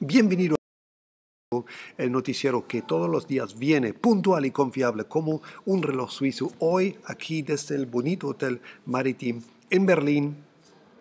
Bienvenido el noticiero que todos los días viene puntual y confiable como un reloj suizo hoy aquí desde el bonito Hotel Maritim en Berlín.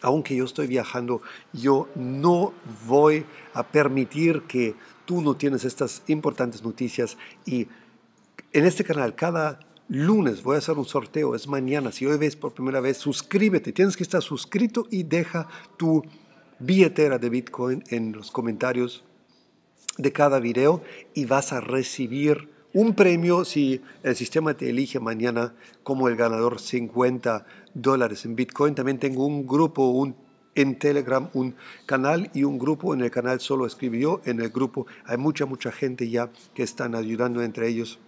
Aunque yo estoy viajando, yo no voy a permitir que tú no tienes estas importantes noticias y en este canal cada lunes voy a hacer un sorteo, es mañana, si hoy ves por primera vez, suscríbete, tienes que estar suscrito y deja tu billetera de Bitcoin en los comentarios de cada video y vas a recibir un premio si el sistema te elige mañana como el ganador 50 dólares en Bitcoin. También tengo un grupo, un en Telegram un canal y un grupo. En el canal solo escribió, en el grupo hay mucha, mucha gente ya que están ayudando entre ellos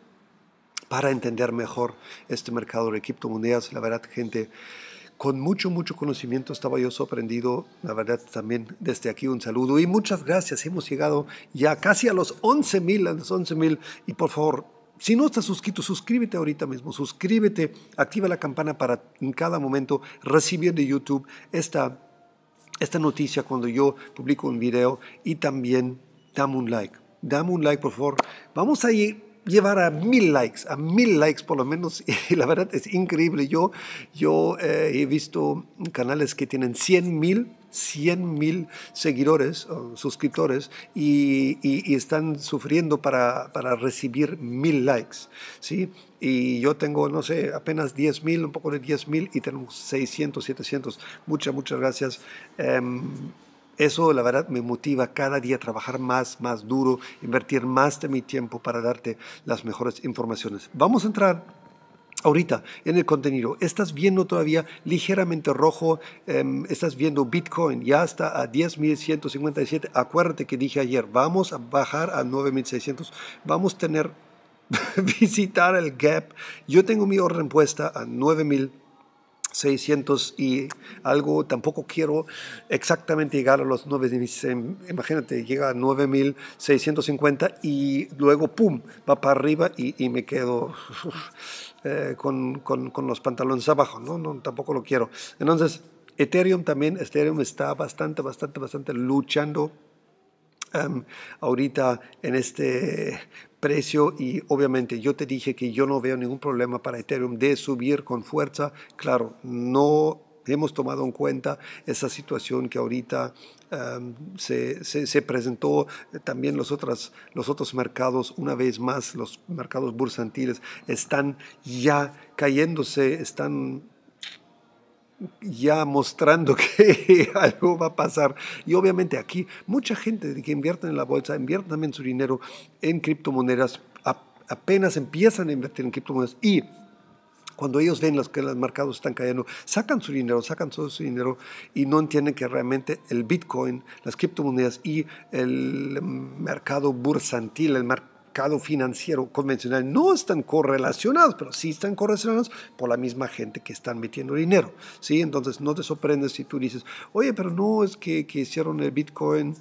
para entender mejor este mercado de criptomonedas. La verdad, gente con mucho, mucho conocimiento. Estaba yo sorprendido, la verdad, también desde aquí un saludo. Y muchas gracias. Hemos llegado ya casi a los 11 mil, a los Y por favor, si no estás suscrito, suscríbete ahorita mismo. Suscríbete, activa la campana para en cada momento recibir de YouTube esta, esta noticia cuando yo publico un video. Y también dame un like. Dame un like, por favor. Vamos a ir llevar a mil likes, a mil likes por lo menos, y la verdad es increíble. Yo, yo eh, he visto canales que tienen 100 mil 100 mil seguidores, suscriptores, y, están sufriendo para, recibir mil likes. ¿sí? Y yo tengo, no sé, apenas 10 mil, un poco de 10 mil, y tenemos 600, 700. Muchas, muchas gracias. Em, eso, la verdad, me motiva cada día a trabajar más, más duro, invertir más de mi tiempo para darte las mejores informaciones. Vamos a entrar Ahorita en el contenido, estás viendo todavía ligeramente rojo, em, estás viendo Bitcoin, ya está a 10.157. Acuérdate que dije ayer, vamos a bajar a 9.600, vamos a tener, visitar el gap. Yo tengo mi orden puesta a 9.000. 600 y algo, tampoco quiero exactamente llegar a los 9.000, imagínate, llega a 9.650 y luego, ¡pum!, va para arriba y, me quedo eh, con, los pantalones abajo, ¿no? ¿no? Tampoco lo quiero. Entonces, Ethereum también, Ethereum está bastante, bastante, bastante luchando ahorita en este precio y obviamente yo te dije que yo no veo ningún problema para Ethereum de subir con fuerza. Claro, no hemos tomado en cuenta esa situación que ahorita se, presentó también los, los otros mercados, una vez más los mercados bursantiles están ya cayéndose, están ya mostrando que algo va a pasar. Y obviamente aquí mucha gente que invierte en la bolsa, invierte también su dinero en criptomonedas, apenas empiezan a invertir en criptomonedas y cuando ellos ven que los mercados están cayendo, sacan su dinero, sacan todo su dinero y no entienden que realmente el Bitcoin, las criptomonedas y el mercado bursantil, el mercado mercado financiero convencional no están correlacionados, pero sí están correlacionados por la misma gente que están metiendo dinero. ¿sí? Entonces no te sorprendes si tú dices, oye, pero no es que, hicieron el Bitcoin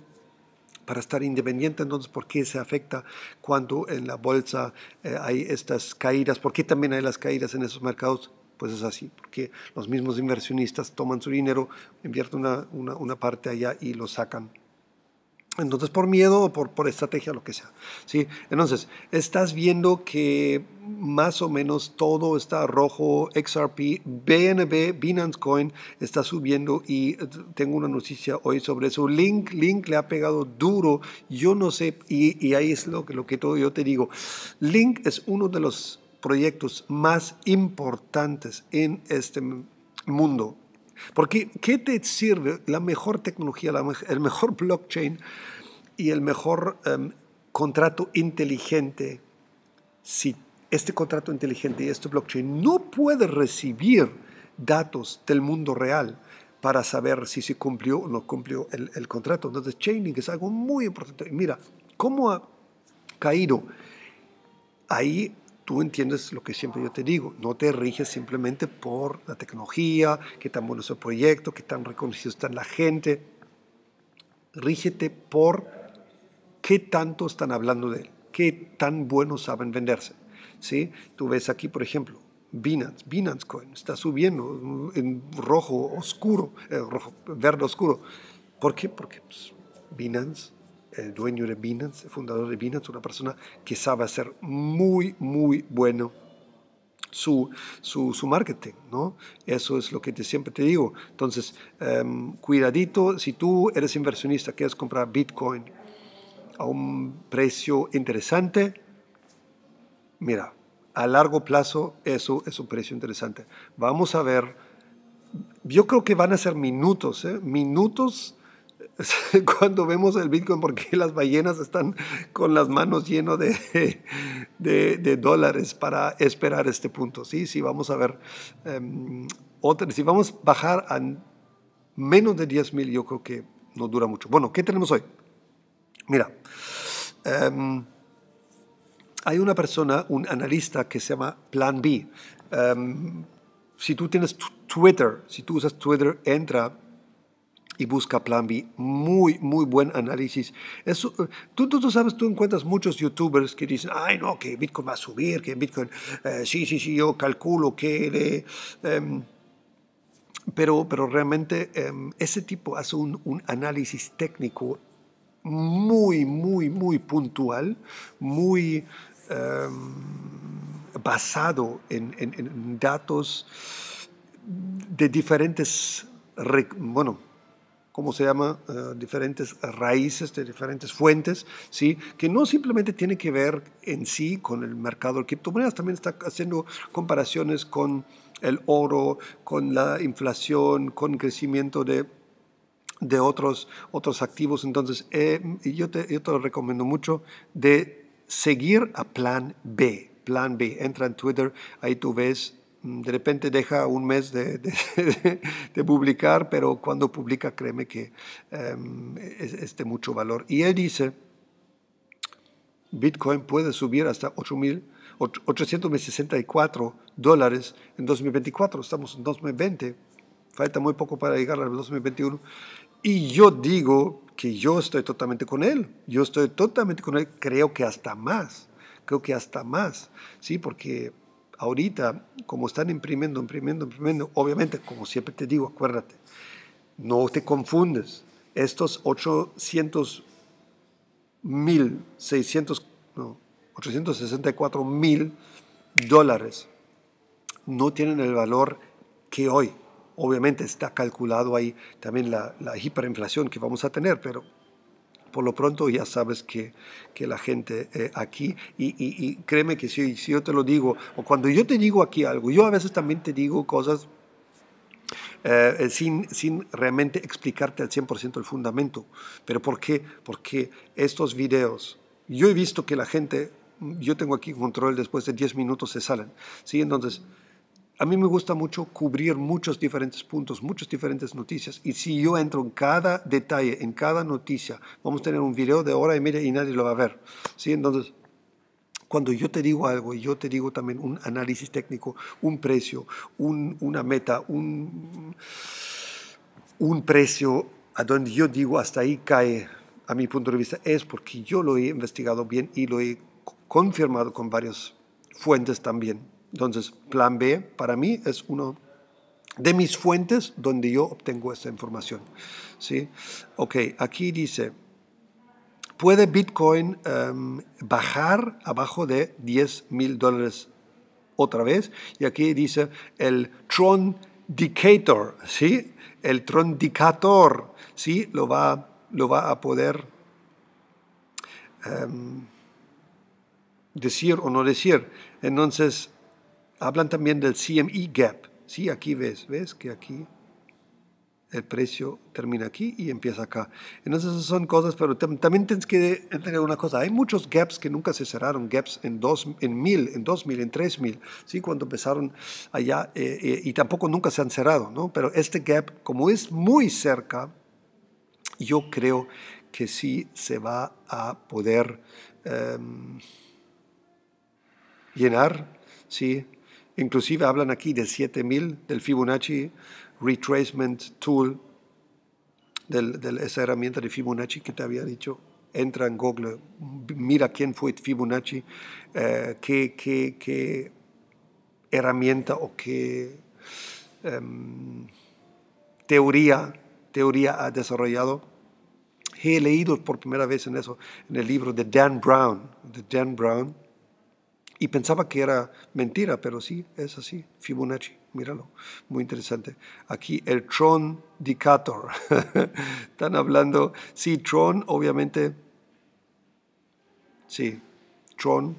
para estar independiente, entonces ¿por qué se afecta cuando en la bolsa eh, hay estas caídas? ¿Por qué también hay las caídas en esos mercados? Pues es así, porque los mismos inversionistas toman su dinero, invierten una parte allá y lo sacan entonces, por miedo o por, por estrategia, lo que sea. ¿sí? Entonces, estás viendo que más o menos todo está rojo, XRP, BNB, Binance Coin está subiendo y eh, tengo una noticia hoy sobre eso. Link, Link le ha pegado duro, yo no sé, y, ahí es lo, lo que todo yo te digo. Link es uno de los proyectos más importantes en este mundo porque ¿qué te sirve la mejor tecnología, el mejor blockchain y el mejor em, contrato inteligente si este contrato inteligente y este blockchain no puede recibir datos del mundo real para saber si se cumplió o no cumplió el, el contrato? Entonces, chaining es algo muy importante. Y mira, ¿cómo ha caído ahí tú entiendes lo que siempre yo te digo, no te riges simplemente por la tecnología, qué tan bueno es el proyecto, qué tan reconocido está la gente. Rígete por qué tanto están hablando de él, qué tan buenos saben venderse. ¿sí? Tú ves aquí, por ejemplo, Binance, Binance Coin está subiendo en rojo oscuro, eh, rojo, verde oscuro. ¿Por qué? Porque pues, Binance el dueño de Binance, el fundador de Binance, una persona que sabe hacer muy, muy bueno su, su, marketing, ¿no? Eso es lo que te, siempre te digo. Entonces, em, cuidadito, si tú eres inversionista, quieres comprar Bitcoin a un precio interesante, mira, a largo plazo eso es un precio interesante. Vamos a ver, yo creo que van a ser minutos, ¿eh? minutos cuando vemos el Bitcoin, porque las ballenas están con las manos llenas de, dólares para esperar este punto. Sí, sí, vamos a ver. Em, otra, si vamos a bajar a menos de 10 mil, yo creo que no dura mucho. Bueno, ¿qué tenemos hoy? Mira, em, hay una persona, un analista que se llama Plan B. Em, si tú tienes Twitter, si tú usas Twitter, entra y busca Plan B. Muy, muy buen análisis. Eso, tú, tú, sabes, tú encuentras muchos youtubers que dicen, ay, no, que Bitcoin va a subir, que Bitcoin, eh, sí, sí, sí, yo calculo que... Em, pero, pero realmente em, ese tipo hace un, análisis técnico muy, muy, muy puntual, muy em, basado en, en, datos de diferentes, bueno, ¿cómo se llama?, eh, diferentes raíces de diferentes fuentes, ¿sí? que no simplemente tiene que ver en sí con el mercado de criptomonedas, también está haciendo comparaciones con el oro, con la inflación, con crecimiento de de otros, otros activos. Entonces, eh, yo, te, yo, te, lo recomiendo mucho de seguir a Plan B. Plan B, entra en Twitter, ahí tú ves de repente deja un mes de, publicar, pero cuando publica, créeme que em, es, de mucho valor. Y él dice, Bitcoin puede subir hasta 864 dólares en 2024, estamos en 2020, falta muy poco para llegar al 2021. Y yo digo que yo estoy totalmente con él, yo estoy totalmente con él, creo que hasta más, creo que hasta más, ¿sí? Porque ahorita, como están imprimiendo, imprimiendo, imprimiendo, obviamente, como siempre te digo, acuérdate, no te confundes. Estos 800 mil, 600, no, 864 mil dólares no tienen el valor que hoy. Obviamente está calculado ahí también la, la hiperinflación que vamos a tener, pero por lo pronto ya sabes que, la gente eh, aquí, y, créeme que si, yo te lo digo, o cuando yo te digo aquí algo, yo a veces también te digo cosas eh, eh, sin, sin, realmente explicarte al 100% el fundamento. ¿Pero por qué? Porque estos videos, yo he visto que la gente, yo tengo aquí control, después de 10 minutos se salen. ¿sí? Entonces, a mí me gusta mucho cubrir muchos diferentes puntos, muchas diferentes noticias. Y si yo entro en cada detalle, en cada noticia, vamos a tener un video de hora y media y nadie lo va a ver. ¿sí? Entonces, cuando yo te digo algo y yo te digo también un análisis técnico, un precio, una meta, un, un precio a donde yo digo hasta ahí cae, a mi punto de vista, es porque yo lo he investigado bien y lo he confirmado con varias fuentes también. Entonces, plan B para mí es uno de mis fuentes donde yo obtengo esa información. ¿sí? Ok, aquí dice, ¿puede Bitcoin em, bajar abajo de 10 mil dólares otra vez? Y aquí dice el Tron Decator, ¿sí? El Tron Decator, ¿sí? Lo va, lo va a poder... Em, decir o no decir. Entonces, Hablan también del CME Gap. Sí, aquí ves, ves que aquí el precio termina aquí y empieza acá. Entonces esas son cosas, pero también tienes que entender una cosa. Hay muchos gaps que nunca se cerraron, gaps en, dos, en mil, en dos mil, en tres mil, ¿sí? cuando empezaron allá eh, eh, y tampoco nunca se han cerrado, ¿no? Pero este gap, como es muy cerca, yo creo que sí se va a poder em, llenar, ¿sí? Inclusive hablan aquí del 7000, del Fibonacci Retracement Tool, de esa herramienta de Fibonacci que te había dicho. Entra en Google, mira quién fue Fibonacci, eh, qué, qué, herramienta o qué em, teoría, teoría ha desarrollado he leído por primera vez en eso, en el libro de Dan Brown, de Dan Brown, y pensaba que era mentira, pero sí, es así. Fibonacci, míralo, muy interesante. Aquí el Tron Dicator, Están hablando, sí, Tron, obviamente. Sí, Tron.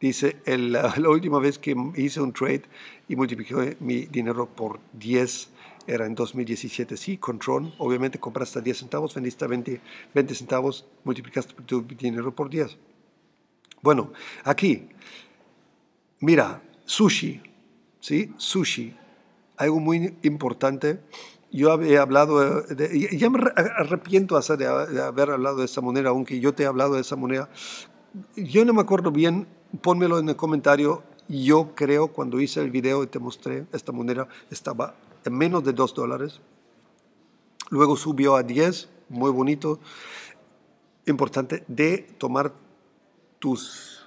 Dice, la última vez que hice un trade y multipliqué mi dinero por 10 era en 2017, sí, con Tron, obviamente compraste a 10 centavos, vendiste a 20, 20 centavos, multiplicaste tu dinero por 10. Bueno, aquí, mira, sushi, ¿sí? Sushi, algo muy importante. Yo he hablado, eh, de, ya me arrepiento de haber hablado de esa moneda, aunque yo te he hablado de esa manera. Yo no me acuerdo bien, pónmelo en el comentario. Yo creo, cuando hice el video y te mostré, esta moneda estaba en menos de 2 dólares. Luego subió a 10, muy bonito. Importante de tomar tus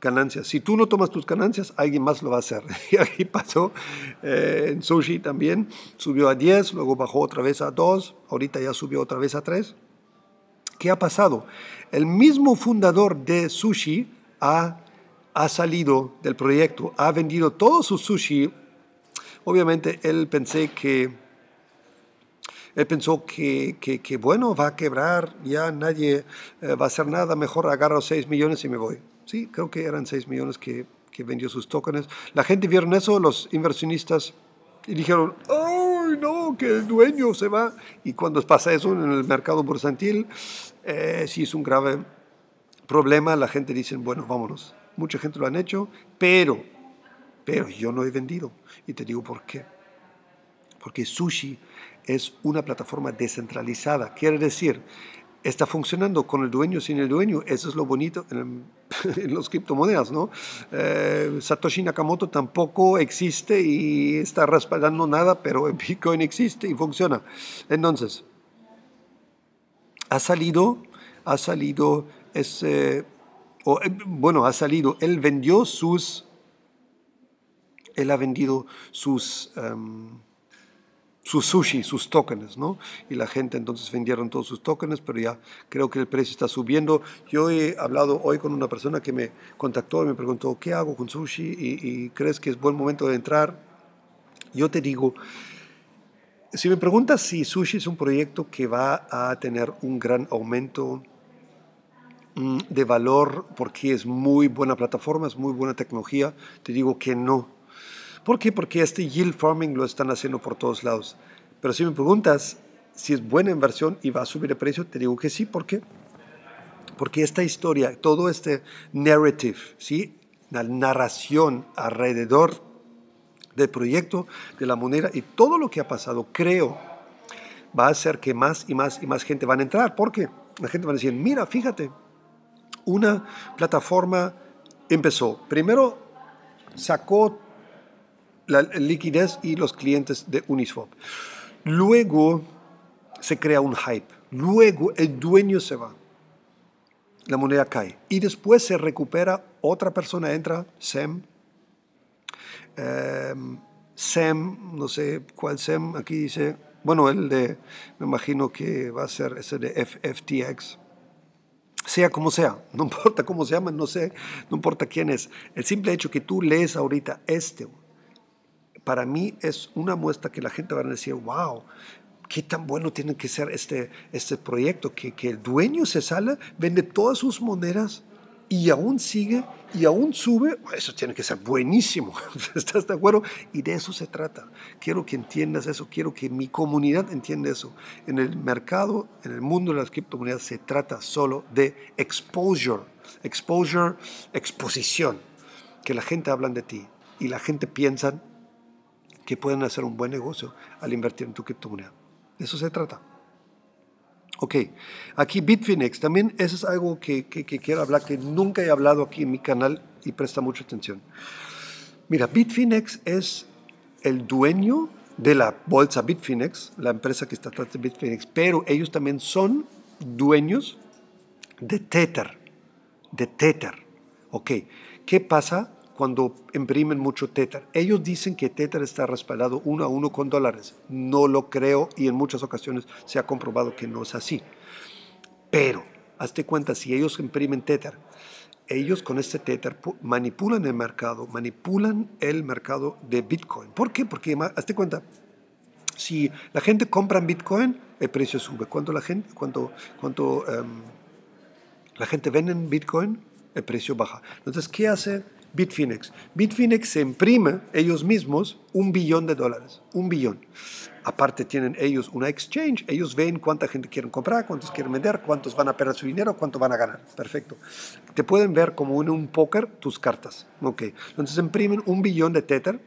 ganancias. Si tú no tomas tus ganancias, alguien más lo va a hacer. Y aquí pasó eh, en Sushi también. Subió a 10, luego bajó otra vez a 2, ahorita ya subió otra vez a 3. ¿Qué ha pasado? El mismo fundador de Sushi ha, ha salido del proyecto, ha vendido todo su sushi. Obviamente él pensé que él pensó que, que, bueno, va a quebrar, ya nadie eh, va a hacer nada, mejor agarro 6 millones y me voy. Sí, creo que eran 6 millones que, que vendió sus tokens. La gente vieron eso, los inversionistas, y dijeron, ¡ay, no, que el dueño se va! Y cuando pasa eso en el mercado bursantil, eh, sí es un grave problema, la gente dice, bueno, vámonos. Mucha gente lo han hecho, pero, pero yo no he vendido. Y te digo por qué. Porque sushi es una plataforma descentralizada. Quiere decir, está funcionando con el dueño, sin el dueño. Eso es lo bonito en, los criptomonedas, ¿no? Eh, Satoshi Nakamoto tampoco existe y está respaldando nada, pero Bitcoin existe y funciona. Entonces, ha salido, ha salido ese, eh, bueno, ha salido, él vendió sus, él ha vendido sus... Em, sus sushi, sus tokens, ¿no? Y la gente entonces vendieron todos sus tokens, pero ya creo que el precio está subiendo. Yo he hablado hoy con una persona que me contactó y me preguntó, ¿qué hago con sushi? y crees que es buen momento de entrar? Yo te digo, si me preguntas si sushi es un proyecto que va a tener un gran aumento mm, de valor porque es muy buena plataforma, es muy buena tecnología, te digo que no. ¿Por qué? Porque este yield farming lo están haciendo por todos lados. Pero si me preguntas si es buena inversión y va a subir el precio, te digo que sí. ¿Por qué? Porque esta historia, todo este narrative, ¿sí? la narración alrededor del proyecto, de la moneda y todo lo que ha pasado, creo, va a hacer que más y más y más gente van a entrar. ¿Por qué? La gente va a decir, mira, fíjate, una plataforma empezó. Primero sacó la liquidez y los clientes de Uniswap. Luego se crea un hype, luego el dueño se va, la moneda cae y después se recupera, otra persona entra, Sam, em, Sam, no sé cuál Sam, aquí dice, bueno, el de, me imagino que va a ser ese de FTX. sea como sea, no importa cómo se llama, no sé, no importa quién es, el simple hecho que tú lees ahorita este, para mí es una muestra que la gente va a decir, wow, qué tan bueno tiene que ser este, este proyecto, que, que el dueño se sale, vende todas sus monedas y aún sigue y aún sube, eso tiene que ser buenísimo, ¿estás de acuerdo? Y de eso se trata. Quiero que entiendas eso, quiero que mi comunidad entienda eso. En el mercado, en el mundo de las criptomonedas, se trata solo de exposure, exposure, exposición, que la gente habla de ti y la gente piensa que pueden hacer un buen negocio al invertir en tu criptomoneda. eso se trata. Ok, aquí Bitfinex, también eso es algo que, quiero hablar, que nunca he hablado aquí en mi canal y presta mucha atención. Mira, Bitfinex es el dueño de la bolsa Bitfinex, la empresa que está atrás de Bitfinex, pero ellos también son dueños de Tether, de Tether. Ok, ¿qué pasa? cuando imprimen mucho Tether. Ellos dicen que Tether está respaldado uno a uno con dólares. No lo creo y en muchas ocasiones se ha comprobado que no es así. Pero, hazte cuenta, si ellos imprimen Tether, ellos con este Tether manipulan el mercado, manipulan el mercado de Bitcoin. ¿Por qué? Porque, hazte cuenta, si la gente compra en Bitcoin, el precio sube. Cuando la gente, cuando, cuando, em, la gente vende en Bitcoin, el precio baja. Entonces, ¿qué hace? Bitfinex. Bitfinex se imprime ellos mismos un billón de dólares, un billón. Aparte tienen ellos una exchange, ellos ven cuánta gente quieren comprar, cuántos quieren vender, cuántos van a perder su dinero, cuánto van a ganar. Perfecto. Te pueden ver como en un póker tus cartas. ¿ok? Entonces imprimen un billón de Tether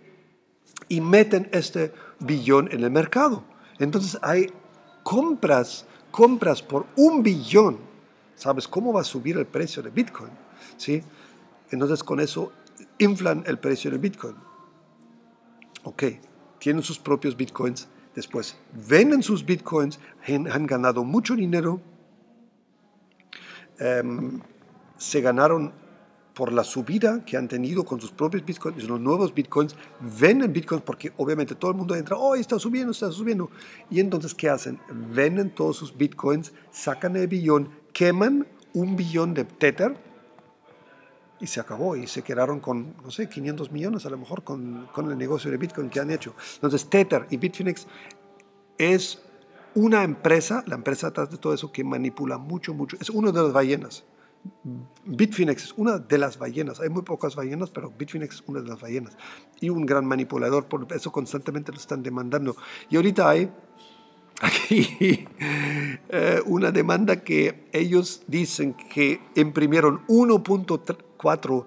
y meten este billón en el mercado. Entonces hay compras, compras por un billón. ¿Sabes cómo va a subir el precio de Bitcoin? ¿Sí? Entonces con eso inflan el precio del Bitcoin. Ok, tienen sus propios Bitcoins, después venden sus Bitcoins, han, ganado mucho dinero, em, se ganaron por la subida que han tenido con sus propios bitcoins, los nuevos bitcoins, venden bitcoins porque obviamente todo el mundo entra, oh, está subiendo, está subiendo. Y entonces, ¿qué hacen? Venden todos sus bitcoins, sacan el billón, queman un billón de Tether, y se acabó y se quedaron con, no sé, 500 millones a lo mejor con, el negocio de Bitcoin que han hecho. Entonces, Tether y Bitfinex es una empresa, la empresa detrás de todo eso que manipula mucho, mucho, es una de las ballenas. Bitfinex es una de las ballenas, hay muy pocas ballenas, pero Bitfinex es una de las ballenas y un gran manipulador, por eso constantemente lo están demandando. Y ahorita hay aquí eh, una demanda que ellos dicen que imprimieron 1.3 4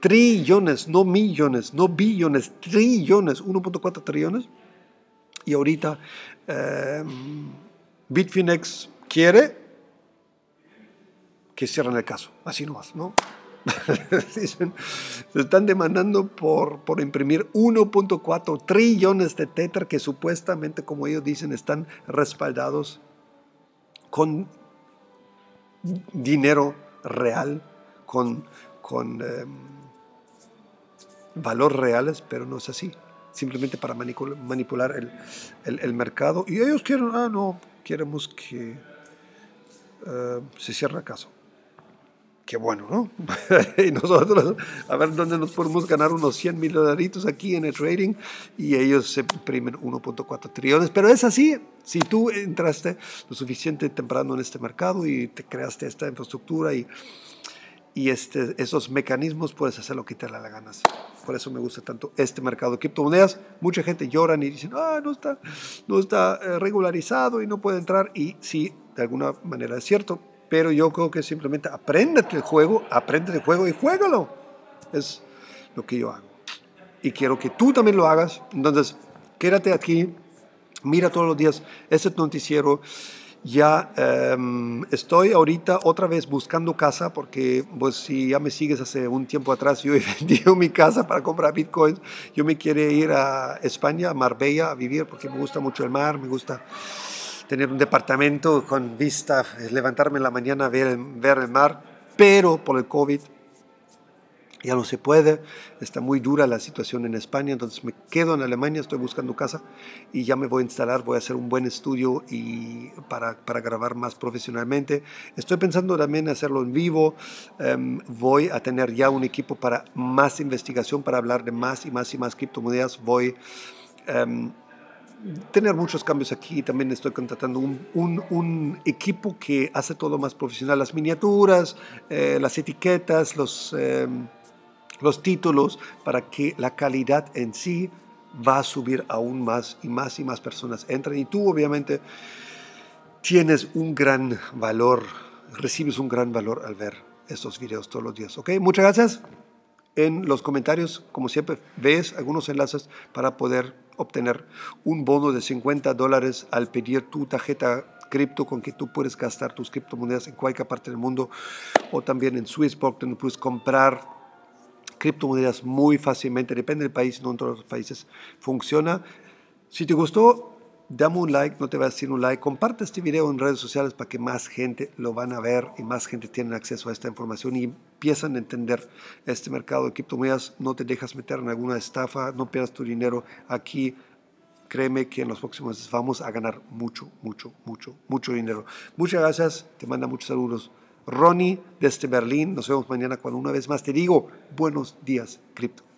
trillones, no millones, no billones, trillones, 1.4 trillones. Y ahorita eh, Bitfinex quiere que cierren el caso, así nomás, ¿no? se están demandando por, por imprimir 1.4 trillones de Tether que supuestamente, como ellos dicen, están respaldados con dinero real, con con em, valores reales, pero no es así. Simplemente para manipular el, el, mercado. Y ellos quieren, ah, no, queremos que em, se cierre el caso. Qué bueno, ¿no? y nosotros, a ver dónde nos podemos ganar unos 100 mil dolaritos aquí en el trading y ellos se imprimen 1.4 trillones. Pero es así, si tú entraste lo suficiente temprano en este mercado y te creaste esta infraestructura y y este, esos mecanismos puedes hacerlo da la ganas. Por eso me gusta tanto este mercado de criptomonedas. Mucha gente llora y dice, ah, no está, no está eh, regularizado y no puede entrar. Y sí, de alguna manera es cierto, pero yo creo que simplemente apréndete el juego, aprende el juego y juégalo. Es lo que yo hago. Y quiero que tú también lo hagas. Entonces, quédate aquí, mira todos los días este noticiero. Ya em, estoy ahorita otra vez buscando casa porque pues si ya me sigues hace un tiempo atrás yo he vendido mi casa para comprar bitcoins. Yo me quiero ir a España, a Marbella, a vivir porque me gusta mucho el mar, me gusta tener un departamento con vista, eh, levantarme en la mañana, ver ver el mar, pero por el COVID ya no se puede, está muy dura la situación en España, entonces me quedo en Alemania, estoy buscando casa y ya me voy a instalar, voy a hacer un buen estudio y para, para grabar más profesionalmente. Estoy pensando también hacerlo en vivo, em, voy a tener ya un equipo para más investigación, para hablar de más y más y más criptomonedas, voy... a em, tener muchos cambios aquí. También estoy contratando un, un, equipo que hace todo más profesional. Las miniaturas, eh, las etiquetas, los... Em, los títulos, para que la calidad en sí va a subir aún más y más y más personas entran. Y tú obviamente tienes un gran valor, recibes un gran valor al ver estos videos todos los días. ¿Ok? Muchas gracias. En los comentarios, como siempre, ves algunos enlaces para poder obtener un bono de 50 dólares al pedir tu tarjeta cripto con que tú puedes gastar tus criptomonedas en cualquier parte del mundo o también en Swissport donde puedes comprar criptomonedas muy fácilmente, depende del país, no en todos los países funciona. Si te gustó, dame un like, no te vayas a decir un like, comparte este video en redes sociales para que más gente lo van a ver y más gente tiene acceso a esta información y empiezan a entender este mercado de criptomonedas, no te dejas meter en alguna estafa, no pierdas tu dinero aquí. Créeme que en los próximos meses vamos a ganar mucho, mucho, mucho, mucho dinero. Muchas gracias, te manda muchos saludos. Ronnie desde Berlín. Nos vemos mañana cuando una vez más te digo, buenos días, cripto.